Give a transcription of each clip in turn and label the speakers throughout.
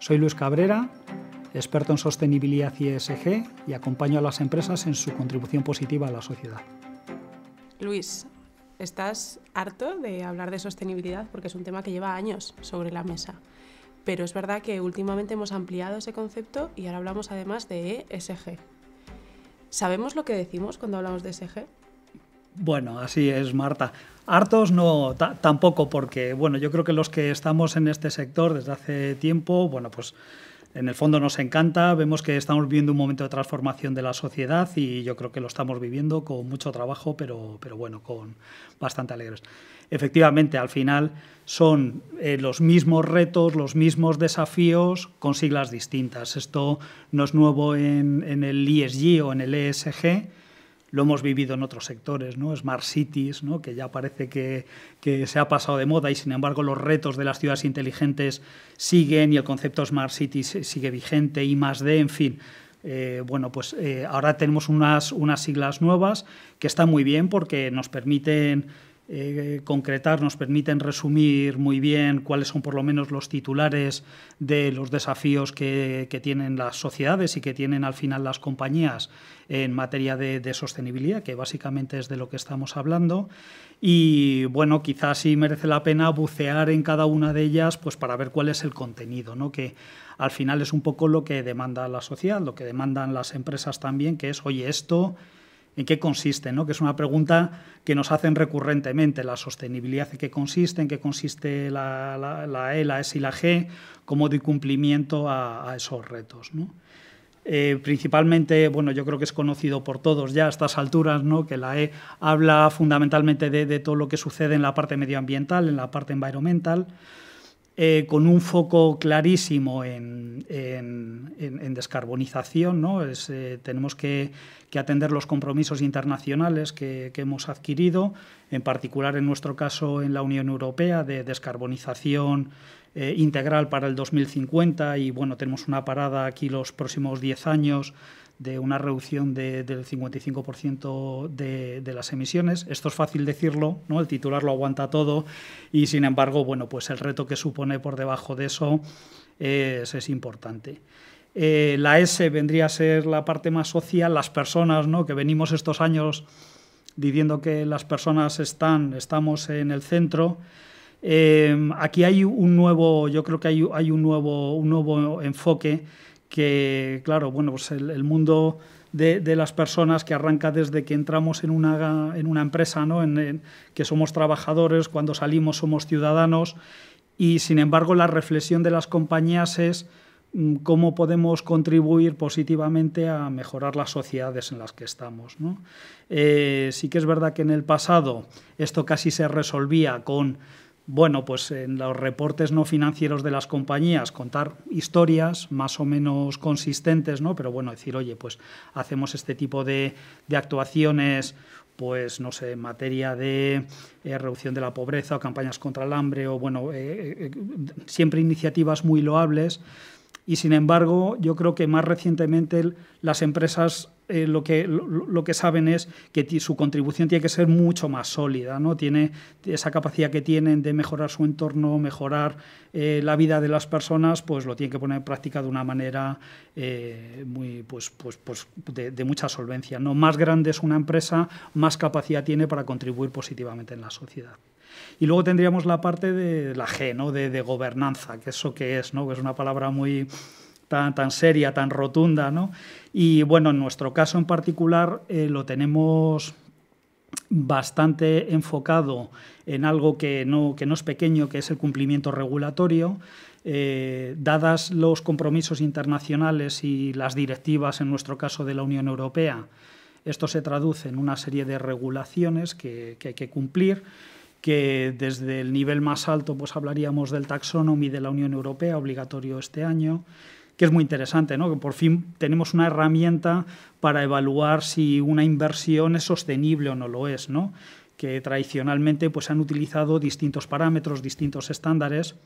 Speaker 1: Soy Luis Cabrera, experto en sostenibilidad y ESG y acompaño a las empresas en su contribución positiva a la sociedad.
Speaker 2: Luis, ¿estás harto de hablar de sostenibilidad? Porque es un tema que lleva años sobre la mesa. Pero es verdad que últimamente hemos ampliado ese concepto y ahora hablamos además de ESG. ¿Sabemos lo que decimos cuando hablamos de ESG?
Speaker 1: Bueno, así es, Marta. Hartos no, tampoco, porque bueno, yo creo que los que estamos en este sector desde hace tiempo, bueno, pues en el fondo nos encanta, vemos que estamos viviendo un momento de transformación de la sociedad y yo creo que lo estamos viviendo con mucho trabajo, pero, bueno, con bastante alegres. Efectivamente, al final son eh, los mismos retos, los mismos desafíos con siglas distintas. Esto no es nuevo en, en el ESG o en el ESG, lo hemos vivido en otros sectores, ¿no? Smart cities, que ya parece que, se ha pasado de moda y sin embargo los retos de las ciudades inteligentes siguen y el concepto Smart cities sigue vigente y más de, en fin. Eh, bueno, pues eh, ahora tenemos unas, unas siglas nuevas que están muy bien porque nos permiten eh, concretar nos permiten resumir muy bien cuáles son por lo menos los titulares de los desafíos que, tienen las sociedades y que tienen al final las compañías en materia de, sostenibilidad, que básicamente es de lo que estamos hablando. Y bueno, quizás sí merece la pena bucear en cada una de ellas pues para ver cuál es el contenido, ¿no? que al final es un poco lo que demanda la sociedad, lo que demandan las empresas también, que es, oye, esto en qué consiste, ¿no? que es una pregunta que nos hacen recurrentemente, la sostenibilidad, en qué consiste, en qué consiste la, la, la E, la S y la G, cómo doy cumplimiento a, esos retos. Eh, principalmente, bueno, yo creo que es conocido por todos ya a estas alturas, ¿no? que la E habla fundamentalmente de, de todo lo que sucede en la parte medioambiental, en la parte environmental, eh, con un foco clarísimo en, descarbonización. ¿no? Es, eh, tenemos que, atender los compromisos internacionales que, hemos adquirido, en particular en nuestro caso en la Unión Europea, de descarbonización eh, integral para el 2050 y bueno, tenemos una parada aquí los próximos 10 años de una reducción del 55% de, las emisiones. Esto es fácil decirlo, ¿no? El titular lo aguanta todo y sin embargo, bueno, pues el reto que supone por debajo de eso es, importante. Eh, la S vendría a ser la parte más social, las personas, ¿no? Que venimos estos años diciendo que las personas están, estamos en el centro. Eh, aquí hay un nuevo, yo creo que hay, un, nuevo, un nuevo enfoque que, claro, bueno, pues el, mundo de, las personas que arranca desde que entramos en una, en una empresa, ¿no? En, que somos trabajadores, cuando salimos somos ciudadanos, y sin embargo la reflexión de las compañías es mm, cómo podemos contribuir positivamente a mejorar las sociedades en las que estamos. ¿no? Eh, sí que es verdad que en el pasado esto casi se resolvía con bueno, pues en los reportes no financieros de las compañías contar historias más o menos consistentes, ¿no? Pero bueno, decir, oye, pues hacemos este tipo de, actuaciones pues no sé, en materia de eh, reducción de la pobreza o campañas contra el hambre o bueno, eh, eh, siempre iniciativas muy loables. Y sin embargo, yo creo que más recientemente las empresas eh, lo, que, lo, que saben es que su contribución tiene que ser mucho más sólida, ¿no? Tiene esa capacidad que tienen de mejorar su entorno, mejorar eh, la vida de las personas, pues lo tienen que poner en práctica de una manera eh, muy, pues, pues, pues de, mucha solvencia. ¿no? Más grande es una empresa, más capacidad tiene para contribuir positivamente en la sociedad. Y luego tendríamos la parte de la G, ¿no? de, gobernanza, que eso es, ¿no? que es una palabra muy tan, seria, tan rotunda, ¿no? Y bueno, en nuestro caso en particular eh, lo tenemos bastante enfocado en algo que no, que no es pequeño, que es el cumplimiento regulatorio. Eh, dadas los compromisos internacionales y las directivas, en nuestro caso, de la Unión Europea, esto se traduce en una serie de regulaciones que, hay que cumplir que desde el nivel más alto pues hablaríamos del taxonomy de la Unión Europea, obligatorio este año, que es muy interesante, ¿no? que por fin tenemos una herramienta para evaluar si una inversión es sostenible o no lo es, ¿no? que tradicionalmente pues, han utilizado distintos parámetros, distintos estándares.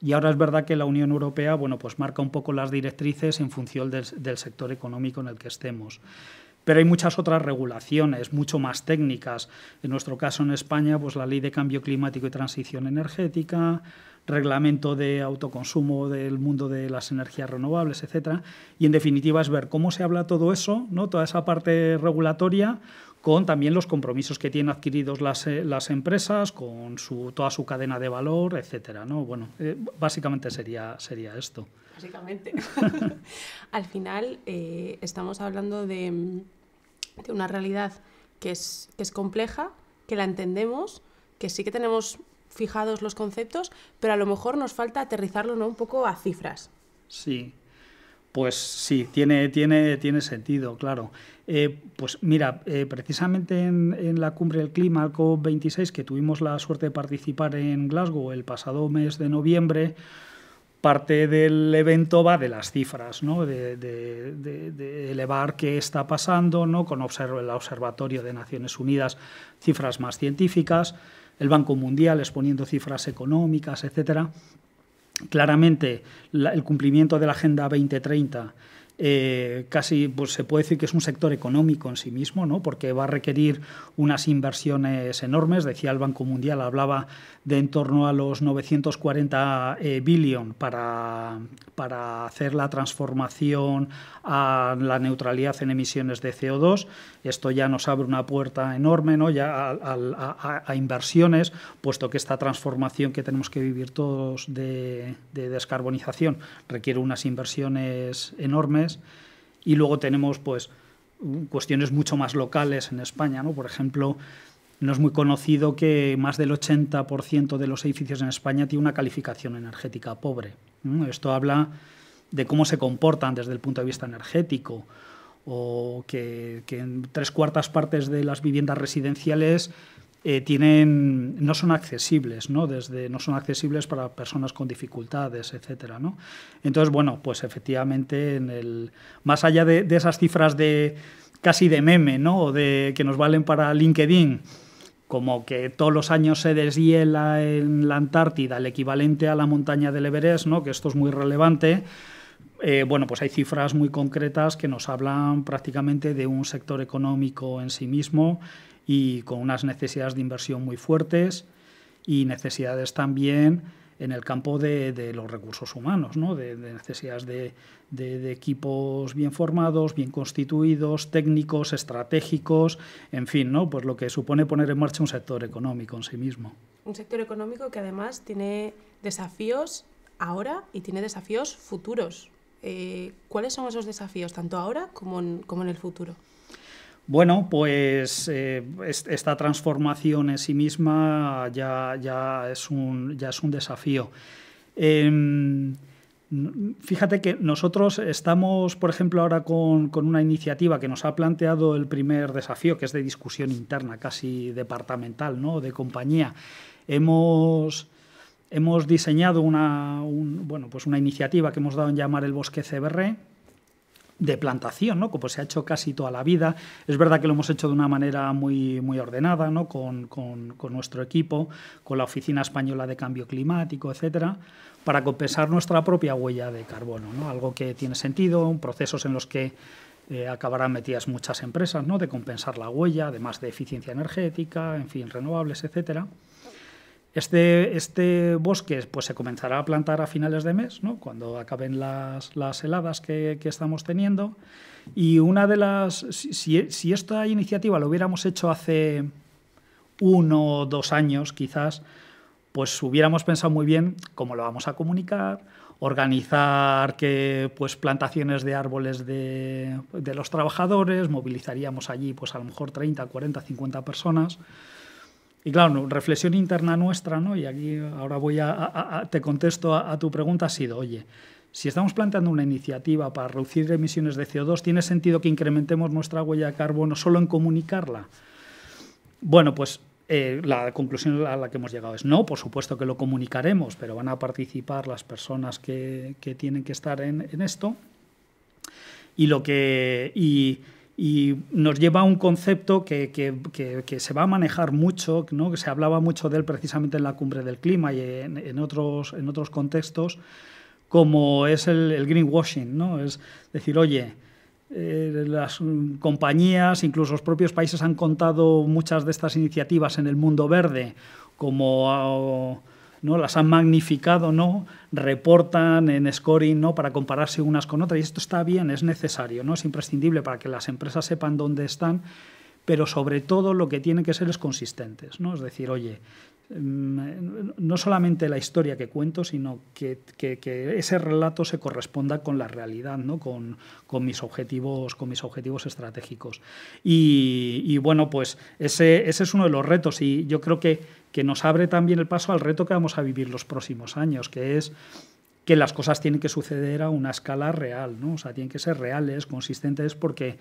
Speaker 1: Y ahora es verdad que la Unión Europea bueno, pues marca un poco las directrices en función del, del sector económico en el que estemos. Pero hay muchas otras regulaciones, mucho más técnicas. En nuestro caso en España, pues la Ley de Cambio Climático y Transición Energética, reglamento de autoconsumo del mundo de las energías renovables, etcétera. Y en definitiva es ver cómo se habla todo eso, ¿no? toda esa parte regulatoria, con también los compromisos que tienen adquiridos las, eh, las empresas, con su, toda su cadena de valor, etc. ¿no? Bueno, eh, básicamente sería, sería esto.
Speaker 2: Básicamente. Al final eh, estamos hablando de mm, una realidad que es, compleja, que la entendemos, que sí que tenemos fijados los conceptos, pero a lo mejor nos falta aterrizarlo ¿no? un poco a cifras.
Speaker 1: Sí, pues sí, tiene, tiene, tiene sentido, claro. Eh, pues mira, eh, precisamente en, en, la cumbre del clima, COP26, que tuvimos la suerte de participar en Glasgow el pasado mes de noviembre, parte del evento va de las cifras, de, elevar qué está pasando, ¿no? con el Observatorio de Naciones Unidas, cifras más científicas, el Banco Mundial exponiendo cifras económicas, etc. Claramente, el cumplimiento de la Agenda 2030 eh, casi pues, se puede decir que es un sector económico en sí mismo, ¿no? porque va a requerir unas inversiones enormes. Decía el Banco Mundial, hablaba de en torno a los 940 eh, para, para hacer la transformación a la neutralidad en emisiones de CO2. Esto ya nos abre una puerta enorme ¿no? ya a, inversiones, puesto que esta transformación que tenemos que vivir todos de descarbonización requiere unas inversiones enormes y luego tenemos pues cuestiones mucho más locales en España, ¿no? Por ejemplo, no es muy conocido que más del 80% de los edificios en España tiene una calificación energética pobre. Esto habla de cómo se comportan desde el punto de vista energético o que, que en tres cuartas partes de las viviendas residenciales eh, tienen, no son accesibles, Desde, no son accesibles para personas con dificultades, etc. ¿no? Entonces, bueno, pues efectivamente, en el, más allá de, esas cifras de casi de meme, ¿no? de, que nos valen para LinkedIn, como que todos los años se deshiela en la Antártida el equivalente a la montaña del Everest, ¿no? Que esto es muy relevante eh, bueno, pues hay cifras muy concretas que nos hablan prácticamente de un sector económico en sí mismo y con unas necesidades de inversión muy fuertes y necesidades también en el campo de, los recursos humanos, ¿no? de, necesidades de, equipos bien formados, bien constituidos, técnicos, estratégicos, en fin, ¿no? pues lo que supone poner en marcha un sector económico en sí mismo.
Speaker 2: Un sector económico que además tiene desafíos ahora y tiene desafíos futuros, eh, ¿Cuáles son esos desafíos, tanto ahora como en, el futuro?
Speaker 1: Bueno, pues eh, esta transformación en sí misma ya, es, un, desafío. Em, fíjate que nosotros estamos, por ejemplo, ahora con, una iniciativa que nos ha planteado el primer desafío, que es de discusión interna, casi departamental, ¿no? de compañía. Hemos Hemos diseñado una, bueno, pues una iniciativa que hemos dado en llamar el bosque CBR de plantación, ¿no? como se ha hecho casi toda la vida. Es verdad que lo hemos hecho de una manera muy, muy ordenada, ¿no? con, nuestro equipo, con la Oficina Española de Cambio Climático, etcétera, para compensar nuestra propia huella de carbono. ¿no? Algo que tiene sentido, procesos en los que eh, acabarán metidas muchas empresas, ¿no? de compensar la huella, además de eficiencia energética, en fin, renovables, etcétera. Este, este, bosque pues, se comenzará a plantar a finales de mes, ¿no? cuando acaben las, heladas que, estamos teniendo. Y una de las. Si, esta iniciativa lo hubiéramos hecho hace uno o dos años, quizás, pues hubiéramos pensado muy bien cómo lo vamos a comunicar, organizar que, pues, plantaciones de árboles de, de, los trabajadores, movilizaríamos allí pues, a lo mejor 30, 40, 50 personas. Y claro, reflexión interna nuestra, ¿no? Y aquí ahora voy a, te contesto a, tu pregunta ha sido, oye, si estamos planteando una iniciativa para reducir emisiones de CO2, ¿tiene sentido que incrementemos nuestra huella de carbono solo en comunicarla? Bueno, pues eh, la conclusión a la que hemos llegado es no, por supuesto que lo comunicaremos, pero van a participar las personas que, tienen que estar en, esto. Y lo que y nos lleva a un concepto que, se va a manejar mucho, que se hablaba mucho de él precisamente en la cumbre del clima y en, otros, en otros contextos, como es el, greenwashing. ¿no? Es decir, oye, eh, las compañías, incluso los propios países han contado muchas de estas iniciativas en el mundo verde como... ¿no? las han magnificado, ¿no? reportan en scoring ¿no? para compararse unas con otras. Y esto está bien, es necesario, ¿no? es imprescindible para que las empresas sepan dónde están, pero sobre todo lo que tienen que ser es consistentes. ¿no? Es decir, oye, Mm, no solamente la historia que cuento, sino que, ese relato se corresponda con la realidad, ¿no? con, mis objetivos, con mis objetivos estratégicos. Y, bueno, pues ese, ese, es uno de los retos y yo creo que, que nos abre también el paso al reto que vamos a vivir los próximos años, que es que las cosas tienen que suceder a una escala real, ¿no? o sea, tienen que ser reales, consistentes, porque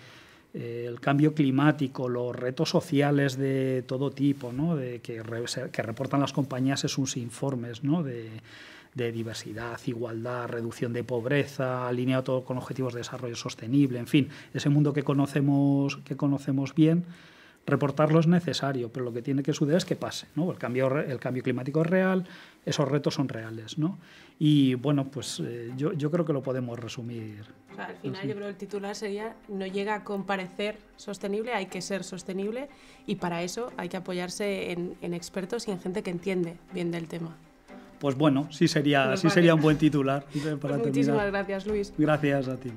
Speaker 1: eh, el cambio climático, los retos sociales de todo tipo, ¿no? de, que, reportan las compañías en sus informes ¿no? de, diversidad, igualdad, reducción de pobreza, alineado todo con objetivos de desarrollo sostenible, en fin, ese mundo que conocemos, que conocemos bien. Reportarlo es necesario, pero lo que tiene que suceder es que pase. ¿no? El, cambio, el cambio climático es real, esos retos son reales. ¿no? Y bueno, pues eh, yo, yo, creo que lo podemos resumir.
Speaker 2: al final yo creo que el titular sería, no llega a comparecer sostenible, hay que ser sostenible y para eso hay que apoyarse en, en expertos y en gente que entiende bien del tema.
Speaker 1: Pues bueno, sí sería, pues sí sería un buen titular. Pues muchísimas
Speaker 2: gracias, Luis.
Speaker 1: Gracias a ti,